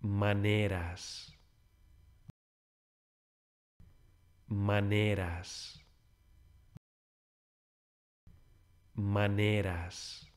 maneras, maneras, maneras.